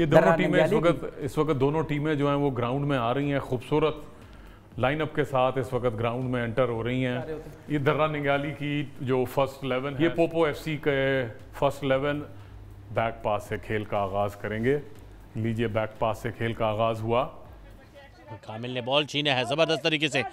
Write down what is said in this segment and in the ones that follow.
ये दोनों टीमें इस वक्त इस वक्त दोनों टीमें जो हैं वो ग्राउंड में आ रही हैं खूबसूरत लाइनअप के साथ इस वक्त ग्राउंड में एंटर हो रही हैं ये दर्रा निगाली की जो फर्स्ट इलेवन ये पोपो एफसी के फर्स्ट इलेवन बैक पास से खेल का आगाज़ करेंगे लीजिए बैक पास से खेल का आगाज़ हुआ कामिल ने बॉल छीना है ज़बरदस्त तरीके से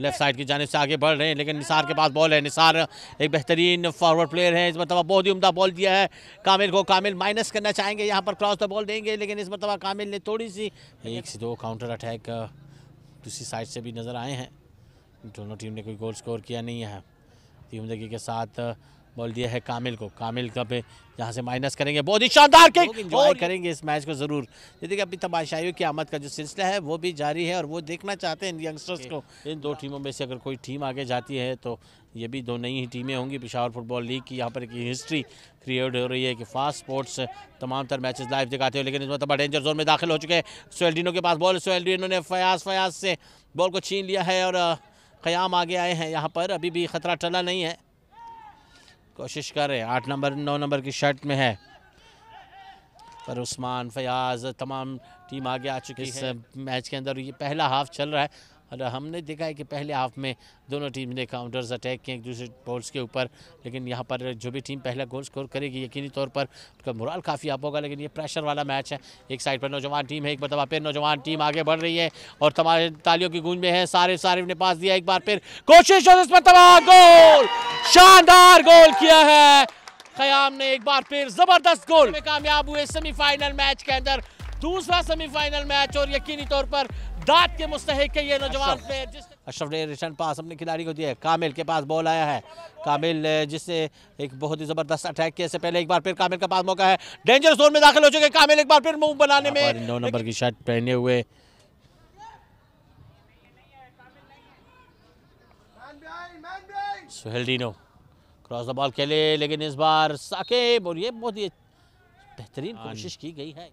लेफ्ट साइड की जानब से आगे बढ़ रहे हैं लेकिन निसार के पास बॉल है निसार एक बेहतरीन फॉरवर्ड प्लेयर है इस मरतबा बहुत ही उमदा बॉल दिया है कामिल को कामिल माइनस करना चाहेंगे यहाँ पर क्रॉस द बॉल देंगे लेकिन इस मरतबा कामिल ने थोड़ी सी एक से दो काउंटर अटैक दूसरी साइड से भी नज़र आए हैं दोनों टीम ने कोई गोल स्कोर किया नहीं है जगह के साथ बॉल दिया है कामिल को कामिल का पे यहाँ से माइनस करेंगे बहुत ही शानदार करेंगे इस मैच को ज़रूर देखिए अभी तमाशाइयों की आमद का जो सिलसिला है वो भी जारी है और वो देखना चाहते हैं इन यंगस्टर्स को इन दो टीमों में से अगर कोई टीम आगे जाती है तो ये भी दो नई ही टीमें होंगी पिशावर फुटबॉल लीग की यहाँ पर एक हिस्ट्री क्रिएट हो रही है कि फास्ट स्पोर्ट्स तमाम तर मैचेस लाइव दिखाते हो लेकिन इस मतलब डेंजर जोन में दाखिल हो चुके हैं सोएलडीनो के पास बॉल सोएलडीनो ने फयाज फयाज से बॉल को छीन लिया है और क़याम आगे आए हैं यहाँ पर अभी भी ख़तरा टला नहीं है कोशिश कर रहे हैं आठ नंबर नौ नंबर की शर्ट में है पर उस्मान फयाज तमाम टीम आगे आ चुकी है मैच के अंदर ये पहला हाफ चल रहा है और हमने देखा है कि पहले हाफ में दोनों टीम ने काउंटर्स अटैक किए एक दूसरे बॉल्स के ऊपर लेकिन यहाँ पर जो भी टीम पहला गोल स्कोर करेगी यकीनी तौर पर उसका मुराल काफ़ी आप होगा लेकिन ये प्रेशर वाला मैच है एक साइड पर नौजवान टीम है एक बार मरतबा फिर नौजवान टीम आगे बढ़ रही है और तमाम तालियों की गूंज में है सारे सारे ने पास दिया एक बार फिर कोशिश और इस पर मरतबा गोल शानदार गोल किया है खयाम ने एक बार फिर जबरदस्त गोल में कामयाब हुए सेमीफाइनल मैच के अंदर दूसरा सेमीफाइनल मैच और यकीनी तौर पर दाद के मुस्तक के ये नौजवान प्लेयर अशरफ ने रिटर्न पास अपने खिलाड़ी को दिया है कामिल के पास बॉल आया है कामिल जिसने एक बहुत ही ज़बरदस्त अटैक किया से पहले एक बार फिर कामिल के पास मौका है डेंजर जोन में दाखिल हो चुके कामिल एक बार फिर मूव बनाने में नौ नंबर की शर्ट पहने हुए सुहेल डीनो क्रॉस द बॉल खेले लेकिन इस बार साकेब और ये बहुत ही बेहतरीन हाँ कोशिश की गई है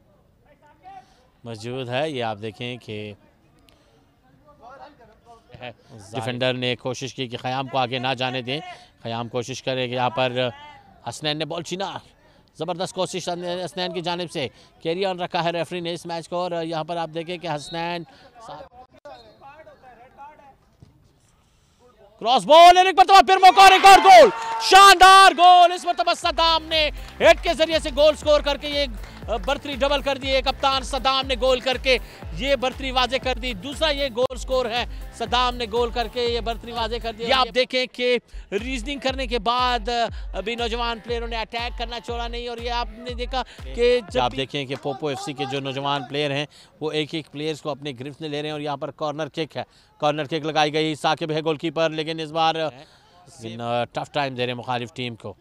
मौजूद है ये आप देखें कि है डिफेंडर ने कोशिश की कि ख़याम को आगे ना जाने दें ख़याम कोशिश करे कि यहाँ पर हसनैन ने बॉल छीना ज़बरदस्त कोशिश हसनैन की जानब से कैरी ऑन रखा है रेफरी ने इस मैच को और यहाँ पर आप देखें कि हसनैन क्रॉस बॉल एक मरतबा फिर मौका और एक और गोल शानदार गोल इस मरतबा सदाम ने हेड के जरिए से गोल स्कोर करके ये बर्तरी डबल कर दी है कप्तान सदाम ने गोल करके ये बर्तरी वाजे कर दी दूसरा ये गोल स्कोर है सदाम ने गोल करके ये बर्तरी वाजे कर दी आप देखें कि रीजनिंग करने के बाद अभी नौजवान प्लेयरों ने अटैक करना छोड़ा नहीं और ये आपने देखा कि आप देखें कि पोपो एफ के जो नौजवान प्लेयर हैं वो एक एक प्लेयर्स को अपने गिरफ्त में ले रहे हैं और यहाँ पर कॉर्नर किक है कॉर्नर किक लगाई गई साकिब है गोलकीपर लेकिन इस बार टफ टाइम दे रहे मुखालिफ टीम को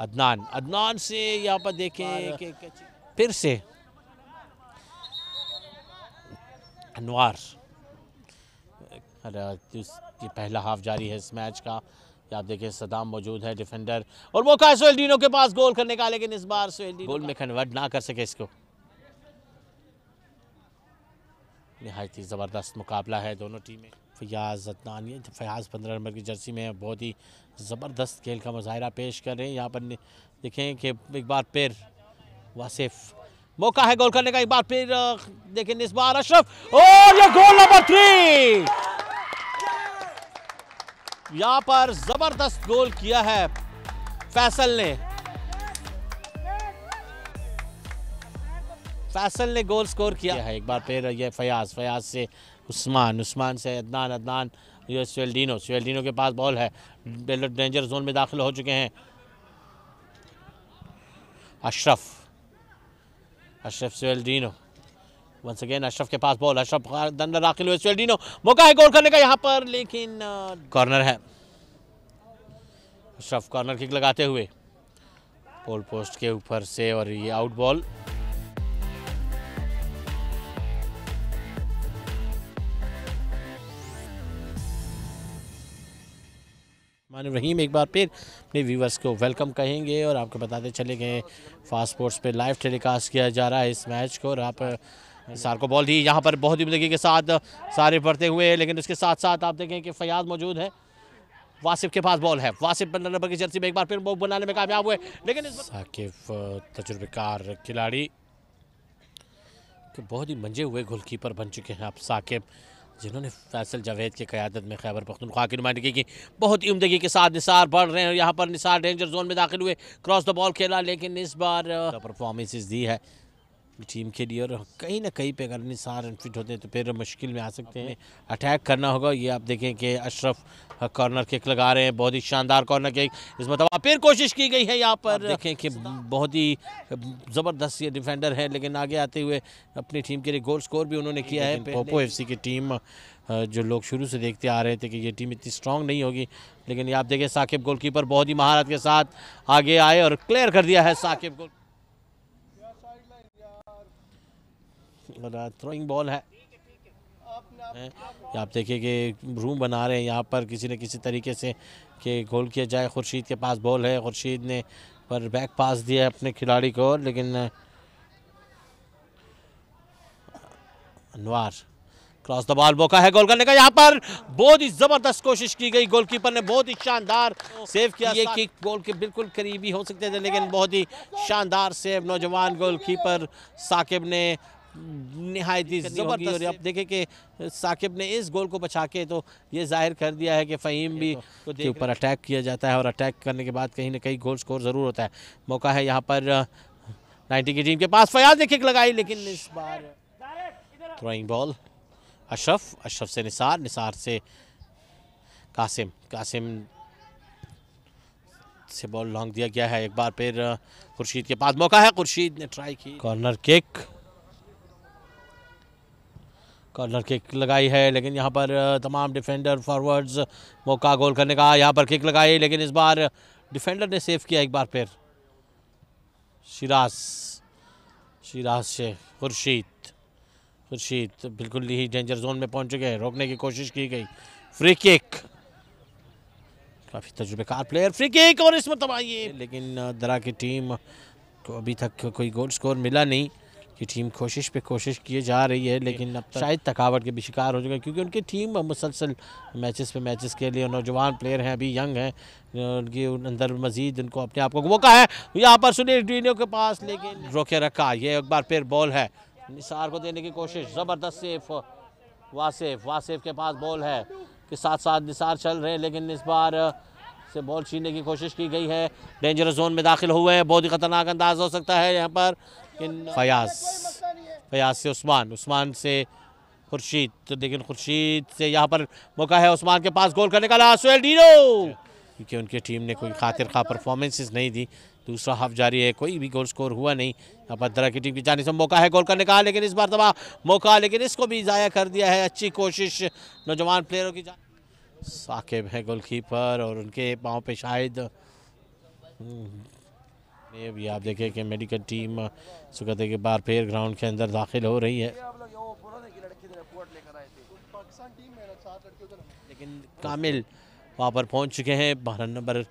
अदनान अदनान से यहाँ पर देखें फिर से अनवार ये पहला हाफ जारी है इस मैच का आप देखें सदाम मौजूद है डिफेंडर और मौका है सोहेल डीनो के पास गोल करने का लेकिन इस बार सोहेल गोल में कन्वर्ट ना कर सके इसको नहायत ही ज़बरदस्त मुकाबला है दोनों टीमें फयाज़ अदनानी फयाज़ पंद्रह नंबर की जर्सी में बहुत ही ज़बरदस्त खेल का मुजाहरा पेश कर रहे हैं यहाँ पर देखें कि एक बार फिर वासिफ मौका है गोल करने का एक बार फिर देखें इस बार अशरफ और ये गोल नंबर थ्री यहाँ पर ज़बरदस्त गोल किया है फैसल ने फैसल ने गोल स्कोर किया है एक बार फिर यह फयाज फयाज से उस्मान उस्मान से अदनान अदनान ये स्वेल्डिनो स्वेल्डिनो के पास बॉल है डेंजर जोन में दाखिल हो चुके हैं अशरफ अशरफ स्वेल्डिनो वंस अगेन अशरफ के पास बॉल अशरफ अंदर दाखिल हुए स्वेल्डिनो मौका है गोल करने का यहाँ पर लेकिन कॉर्नर है अशरफ कॉर्नर किक लगाते हुए पोल पोस्ट के ऊपर से और ये आउट बॉल रहीम एक बार फिर अपने व्यूवर्स को वेलकम कहेंगे और आपको बताते चले गए फास्ट स्पोर्ट्स पे लाइव टेलीकास्ट किया जा रहा है इस मैच को और आप सार को बॉल दी यहाँ पर बहुत ही मदगी के साथ सारे बढ़ते हुए लेकिन उसके साथ साथ आप देखें कि फयाज मौजूद है वासिफ के पास बॉल है वासिफ नंबर की जर्सी में एक बार फिर बॉल बनाने में कामयाब हुए लेकिन साकिब तजुर्बेकार खिलाड़ी बहुत ही मंजे हुए गोलकीपर बन चुके हैं आप साकिब जिन्होंने फैसल जावेद की क़्यादत में खैबर पख्तनख्वा की नुमाइंदगी की बहुत ही उमदगी के साथ निसार बढ़ रहे हैं और यहाँ पर निसार डेंजर जोन में दाखिल हुए क्रॉस द बॉल खेला लेकिन इस बार परफॉर्मेंसेस दी है टीम के लिए और कहीं ना कहीं पे अगर निसार अनफिट होते हैं तो फिर मुश्किल में आ सकते हैं अटैक करना होगा ये आप देखें कि अशरफ कॉर्नर किक लगा रहे हैं बहुत ही शानदार कॉर्नर किक इस मतलब फिर कोशिश की गई है यहाँ पर देखें कि बहुत ही ज़बरदस्त ये डिफेंडर है लेकिन आगे आते हुए अपनी टीम के लिए गोल स्कोर भी उन्होंने किया है पोपो एफ की टीम जो लोग शुरू से देखते आ रहे थे कि ये टीम इतनी स्ट्रांग नहीं होगी लेकिन ये आप देखें साकिब गोलकीपर बहुत ही महारत के साथ आगे आए और क्लियर कर दिया है साकिब गोल और थ्रोइंग बॉल है आप देखिए कि रूम बना रहे हैं यहाँ पर किसी न किसी तरीके से कि गोल किया जाए खुर्शीद के पास बॉल है खुर्शीद ने पर बैक पास दिया है अपने खिलाड़ी को लेकिन अनवार क्रॉस द बॉल मौका है गोल करने का यहाँ पर बहुत ही ज़बरदस्त कोशिश की गई गोलकीपर ने बहुत ही शानदार सेव किया ये किक गोल के बिल्कुल करीबी हो सकते थे लेकिन बहुत ही शानदार सेव नौजवान गोलकीपर साकिब ने नहायती ही ज़बरदस्त और आप देखें कि साकिब ने इस गोल को बचा के तो ये जाहिर कर दिया है कि फ़हीम भी तो के ऊपर अटैक किया जाता है और अटैक करने के बाद कहीं ना कहीं गोल स्कोर ज़रूर होता है मौका है यहाँ पर नाइन्टी की टीम के पास फयाज ने किक लगाई लेकिन इस बार थ्रोइंग बॉल अशरफ अशरफ से निसार निसार से कासिम कासिम से बॉल लॉन्ग दिया गया है एक बार फिर खुर्शीद के पास मौका है खुर्शीद ने ट्राई की कॉर्नर किक कॉर्नर किक लगाई है लेकिन यहाँ पर तमाम डिफेंडर फॉरवर्ड्स मौका गोल करने का यहाँ पर किक लगाई लेकिन इस बार डिफेंडर ने सेव किया एक बार फिर शिराज शिराज से खुर्शीद खुर्शीद बिल्कुल ही डेंजर जोन में पहुँच चुके हैं रोकने की कोशिश की गई फ्री किक काफ़ी तजुर्बेकार प्लेयर फ्री किक और इसमें तबाही लेकिन दरा की टीम को अभी तक कोई गोल स्कोर मिला नहीं कि टीम कोशिश पे कोशिश किए जा रही है लेकिन अब शायद थकावट के भी शिकार हो चुके हैं क्योंकि उनकी टीम मुसलसल मैचेस पे मैचेस के लिए नौजवान प्लेयर हैं अभी यंग हैं उनके अंदर मजीद उनको अपने आप को मौका है यहाँ पर सुनील डीनियो के पास लेकिन रोके रखा ये एक बार फिर बॉल है निसार को देने की कोशिश ज़बरदस्त सेफ वासेफ वासेफ के पास बॉल है के साथ साथ निसार चल रहे हैं लेकिन इस बार से बॉल छीनने की कोशिश की गई है डेंजरस जोन में दाखिल हुए हैं बहुत ही खतरनाक अंदाज हो सकता है यहाँ पर फयाज फयाज से उस्मान उस्मान से खुर्शीद तो लेकिन खुर्शीद से यहाँ पर मौका है उस्मान के पास गोल करने का लासुएल डीनो क्योंकि उनकी टीम ने कोई खातिर खा परफॉर्मेंसेस नहीं दी दूसरा हाफ जारी है कोई भी गोल स्कोर हुआ नहीं यहाँ पर दरा की टीम की जानी से मौका है गोल करने का लेकिन इस बार तबाह मौका लेकिन इसको भी ज़ाया कर दिया है अच्छी कोशिश नौजवान प्लेयरों की साकिब है गोलकीपर और उनके पाँव पे शायद हम्म, ये भी आप देखें कि मेडिकल टीम सुगत के बार फिर ग्राउंड के अंदर दाखिल हो रही है लेकिन कामिल वहाँ पर पहुँच चुके हैं बारह नंबर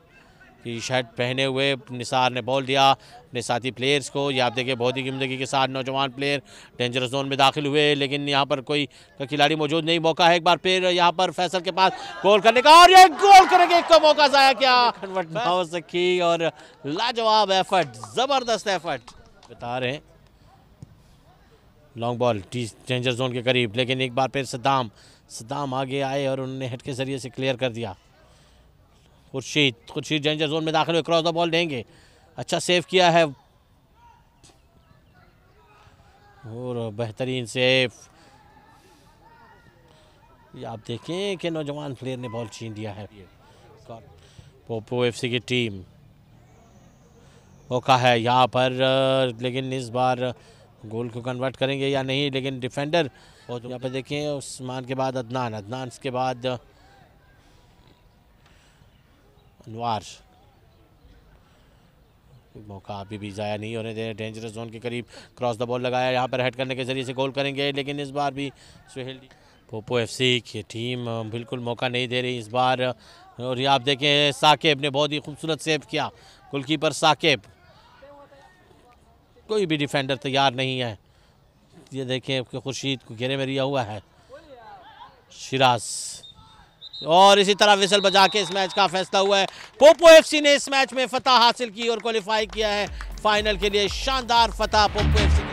टी शर्ट पहने हुए निसार ने बॉल दिया अपने साथी प्लेयर्स को ये आप देखिए बहुत ही गिमदगी के साथ नौजवान प्लेयर डेंजरस जोन में दाखिल हुए लेकिन यहाँ पर कोई खिलाड़ी मौजूद नहीं मौका है एक बार फिर यहाँ पर फैसल के पास गोल करने का और ये गोल करेंगे एक को तो मौका जाया क्या कन्वर्ट ना हो सकी और लाजवाब एफर्ट ज़बरदस्त एफर्ट बता रहे हैं लॉन्ग बॉल टी डेंजर जोन के करीब लेकिन एक बार फिर सद्दाम सद्दाम आगे आए और उन्होंने हेड के ज़रिए से क्लियर कर दिया खुर्शीद खुर्शीद डेंजर जोन में दाखिल हुए क्रॉस द बॉल देंगे अच्छा सेव किया है और बेहतरीन सेव ये आप देखें कि नौजवान प्लेयर ने बॉल छीन दिया है पोपो एफसी की टीम मौका है यहाँ पर लेकिन इस बार गोल को कन्वर्ट करेंगे या नहीं लेकिन डिफेंडर और यहाँ पर देखें उस्मान के बाद अदनान अदनान के बाद अनवार मौका अभी भी ज़ाया नहीं होने दे डेंजरस जोन के करीब क्रॉस द बॉल लगाया यहाँ पर हेड करने के जरिए से गोल करेंगे लेकिन इस बार भी सुहेल पोपो एफसी की टीम बिल्कुल मौका नहीं दे रही इस बार और ये आप देखें साकेब ने बहुत ही खूबसूरत सेव किया गोलकीपर साकेब कोई भी डिफेंडर तैयार नहीं है ये देखें खुर्शीद को घेरे में रिया हुआ है शिराज और इसी तरह विसल बजा के इस मैच का फैसला हुआ है पोपो एफसी ने इस मैच में फतह हासिल की और क्वालिफाई किया है फाइनल के लिए शानदार फतह पोपो एफसी